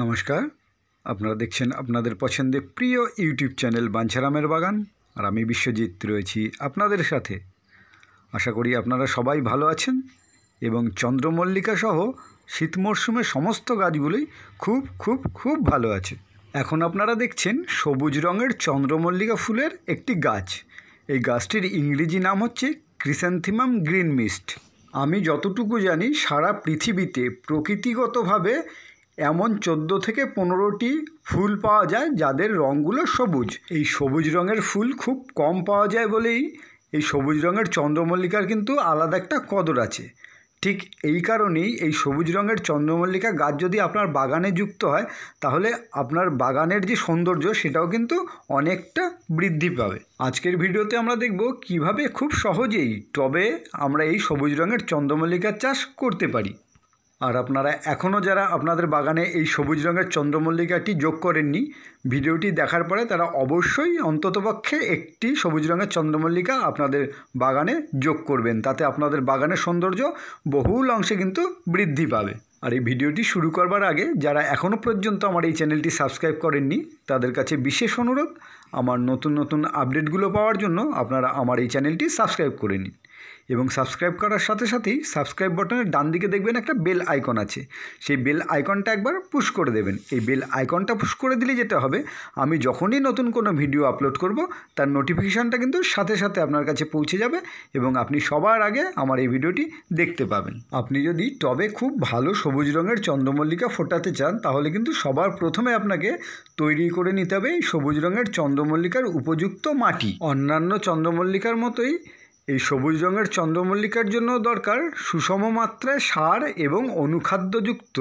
নমস্কার আপনারা দেখছেন আপনাদের পছন্দের প্রিয় ইউটিউব চ্যানেল বাঞ্ছারামের বাগান আর আমি বিশ্বজিৎ রয়েছি আপনাদের সাথে আশা করি আপনারা সবাই ভালো আছেন এবং চন্দ্রমল্লিকা সহ শীত মরশুমে সমস্ত গাছগুলোই খুব খুব খুব ভালো আছে এখন আপনারা দেখছেন সবুজ রঙের চন্দ্রমল্লিকা ফুলের একটি গাছ এই গাছটির ইংরেজি নাম হচ্ছে ক্রিসেন্থিমাম গ্রিন মিস্ট আমি যতটুকু জানি সারা পৃথিবীতে প্রকৃতিগতভাবে এমন ১৪ থেকে পনেরোটি ফুল পাওয়া যায় যাদের রঙগুলো সবুজ এই সবুজ রঙের ফুল খুব কম পাওয়া যায় বলেই এই সবুজ রঙের চন্দ্রমল্লিকার কিন্তু আলাদা একটা কদর আছে ঠিক এই কারণেই এই সবুজ রঙের চন্দ্রমল্লিকা গাছ যদি আপনার বাগানে যুক্ত হয় তাহলে আপনার বাগানের যে সৌন্দর্য সেটাও কিন্তু অনেকটা বৃদ্ধি পাবে আজকের ভিডিওতে আমরা দেখব কিভাবে খুব সহজেই টবে আমরা এই সবুজ রঙের চন্দ্রমল্লিকার চাষ করতে পারি আর আপনারা এখনও যারা আপনাদের বাগানে এই সবুজ রঙের চন্দ্রমল্লিকাটি যোগ করেননি ভিডিওটি দেখার পরে তারা অবশ্যই অন্ততপক্ষে একটি সবুজ রঙের চন্দ্রমল্লিকা আপনাদের বাগানে যোগ করবেন তাতে আপনাদের বাগানের সৌন্দর্য বহুল অংশে কিন্তু বৃদ্ধি পাবে আর এই ভিডিওটি শুরু করবার আগে যারা এখনও পর্যন্ত আমার এই চ্যানেলটি সাবস্ক্রাইব করেননি তাদের কাছে বিশেষ অনুরোধ আমার নতুন নতুন আপডেটগুলো পাওয়ার জন্য আপনারা আমার এই চ্যানেলটি সাবস্ক্রাইব করে নিন এবং সাবস্ক্রাইব করার সাথে সাথেই সাবস্ক্রাইব বাটনের ডান দিকে দেখবেন একটা বেল আইকন আছে সেই বেল আইকনটা একবার পুশ করে দেবেন এই বেল আইকনটা পুশ করে দিলে যেটা হবে আমি যখনই নতুন কোনো ভিডিও আপলোড করব তার নোটিফিকেশানটা কিন্তু সাথে সাথে আপনার কাছে পৌঁছে যাবে এবং আপনি সবার আগে আমার এই ভিডিওটি দেখতে পাবেন আপনি যদি টবে খুব ভালো সবুজ রঙের চন্দ্রমল্লিকা ফোটাতে চান তাহলে কিন্তু সবার প্রথমে আপনাকে তৈরি করে নিতে হবে এই সবুজ রঙের চন্দ্রমল্লিকার উপযুক্ত মাটি অন্যান্য চন্দ্রমল্লিকার মতোই এই সবুজ রঙের চন্দ্রমল্লিকার জন্য দরকার সুষম মাত্রায় সার এবং অনুখাদ্যযুক্ত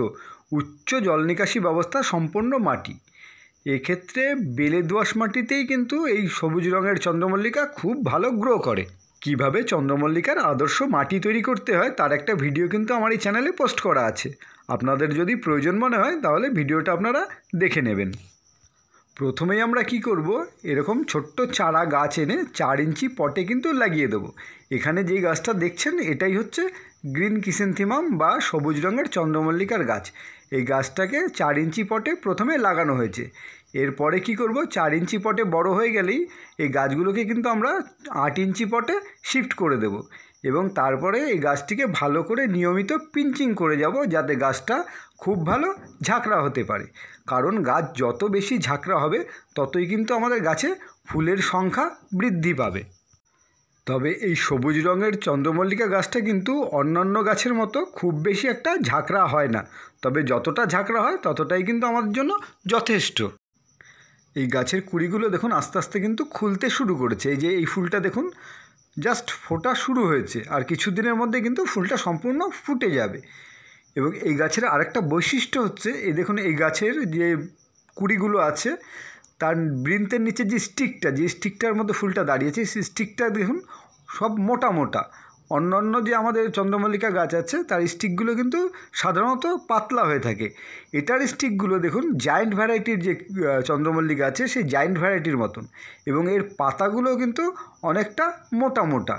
উচ্চ জল নিকাশি ব্যবস্থা সম্পন্ন মাটি এক্ষেত্রে বেলে দোয়াশ মাটিতেই কিন্তু এই সবুজ রঙের চন্দ্রমল্লিকা খুব ভালো গ্রো করে কিভাবে চন্দ্রমল্লিকার আদর্শ মাটি তৈরি করতে হয় তার একটা ভিডিও কিন্তু আমার এই চ্যানেলে পোস্ট করা আছে আপনাদের যদি প্রয়োজন মনে হয় তাহলে ভিডিওটা আপনারা দেখে নেবেন প্রথমেই আমরা কি করব এরকম ছোট্ট চারা গাছ এনে চার ইঞ্চি পটে কিন্তু লাগিয়ে দেবো এখানে যেই গাছটা দেখছেন এটাই হচ্ছে গ্রিন কিসেন্থিমাম বা সবুজ রঙের চন্দ্রমল্লিকার গাছ এই গাছটাকে চার ইঞ্চি পটে প্রথমে লাগানো হয়েছে এরপরে কি করব চার ইঞ্চি পটে বড় হয়ে গেলেই এই গাছগুলোকে কিন্তু আমরা আট ইঞ্চি পটে শিফট করে দেব এবং তারপরে এই গাছটিকে ভালো করে নিয়মিত পিঞ্চিং করে যাব যাতে গাছটা খুব ভালো ঝাঁকড়া হতে পারে কারণ গাছ যত বেশি ঝাঁকড়া হবে ততই কিন্তু আমাদের গাছে ফুলের সংখ্যা বৃদ্ধি পাবে তবে এই সবুজ রঙের চন্দ্রমল্লিকা গাছটা কিন্তু অন্যান্য গাছের মতো খুব বেশি একটা ঝাঁকড়া হয় না তবে যতটা ঝাঁকড়া হয় ততটাই কিন্তু আমাদের জন্য যথেষ্ট এই গাছের কুড়িগুলো দেখুন আস্তে আস্তে কিন্তু খুলতে শুরু করেছে এই যে এই ফুলটা দেখুন জাস্ট ফোটা শুরু হয়েছে আর কিছুদিনের মধ্যে কিন্তু ফুলটা সম্পূর্ণ ফুটে যাবে এবং এই গাছের আরেকটা বৈশিষ্ট্য হচ্ছে এই দেখুন এই গাছের যে কুড়িগুলো আছে তার বৃন্তের নিচে যে স্টিকটা যে স্টিকটার মধ্যে ফুলটা দাঁড়িয়েছে সেই স্টিকটা দেখুন সব মোটা মোটা অন্যান্য যে আমাদের চন্দ্রমল্লিকা গাছ আছে তার স্টিকগুলো কিন্তু সাধারণত পাতলা হয়ে থাকে এটার স্টিকগুলো দেখুন জায়েন্ট ভ্যারাইটির যে চন্দ্রমল্লিকা আছে সেই জায়েন্ট ভ্যারাইটির মতন এবং এর পাতাগুলো কিন্তু অনেকটা মোটা মোটা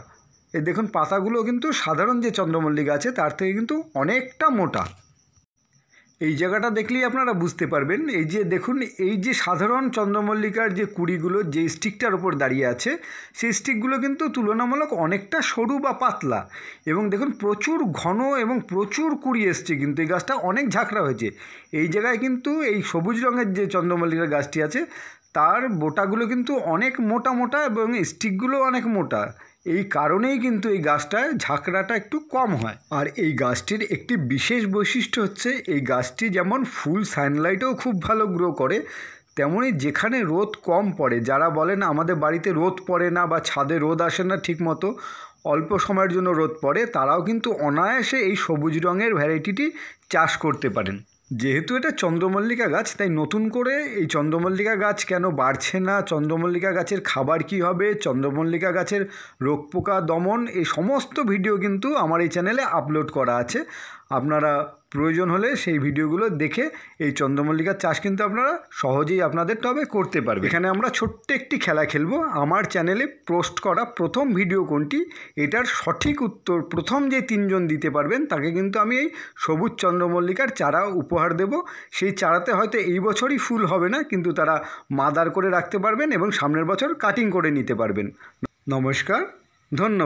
এ দেখুন পাতাগুলো কিন্তু সাধারণ যে চন্দ্রমল্লিকা আছে তার থেকে কিন্তু অনেকটা মোটা এই জায়গাটা দেখলেই আপনারা বুঝতে পারবেন এই যে দেখুন এই যে সাধারণ চন্দ্রমল্লিকার যে কুড়িগুলো যে স্টিকটার ওপর দাঁড়িয়ে আছে সেই স্টিকগুলো কিন্তু তুলনামূলক অনেকটা সরু বা পাতলা এবং দেখুন প্রচুর ঘন এবং প্রচুর কুড়ি এসছে কিন্তু এই গাছটা অনেক ঝাঁকড়া হয়েছে এই জায়গায় কিন্তু এই সবুজ রঙের যে চন্দ্রমল্লিকার গাছটি আছে তার বোটাগুলো কিন্তু অনেক মোটা মোটা এবং স্টিকগুলো অনেক মোটা এই কারণেই কিন্তু এই গাছটায় ঝাঁকড়াটা একটু কম হয় আর এই গাছটির একটি বিশেষ বৈশিষ্ট্য হচ্ছে এই গাছটি যেমন ফুল সানলাইটেও খুব ভালো গ্রো করে তেমনি যেখানে রোদ কম পড়ে যারা বলেন আমাদের বাড়িতে রোদ পড়ে না বা ছাদে রোদ আসে না ঠিকমতো অল্প সময়ের জন্য রোদ পড়ে তারাও কিন্তু অনায়াসে এই সবুজ রঙের ভ্যারাইটিটি চাষ করতে পারেন যেহেতু এটা চন্দ্রমল্লিকা গাছ তাই নতুন করে এই চন্দ্রমল্লিকা গাছ কেন বাড়ছে না চন্দ্রমল্লিকা গাছের খাবার কি হবে চন্দ্রমল্লিকা গাছের রোগ পোকা দমন এই সমস্ত ভিডিও কিন্তু আমার এই চ্যানেলে আপলোড করা আছে আপনারা প্রয়োজন হলে সেই ভিডিওগুলো দেখে এই চন্দ্রমল্লিকার চাষ কিন্তু আপনারা সহজেই আপনাদের টবে করতে পারবে এখানে আমরা ছোট্ট একটি খেলা খেলবো আমার চ্যানেলে পোস্ট করা প্রথম ভিডিও কোনটি এটার সঠিক উত্তর প্রথম যে তিনজন দিতে পারবেন তাকে কিন্তু আমি এই সবুজ চন্দ্রমল্লিকার চারা উপহার দেব সেই চারাতে হয়তো এই বছরই ফুল হবে না কিন্তু তারা মাদার করে রাখতে পারবেন এবং সামনের বছর কাটিং করে নিতে পারবেন নমস্কার ধন্যবাদ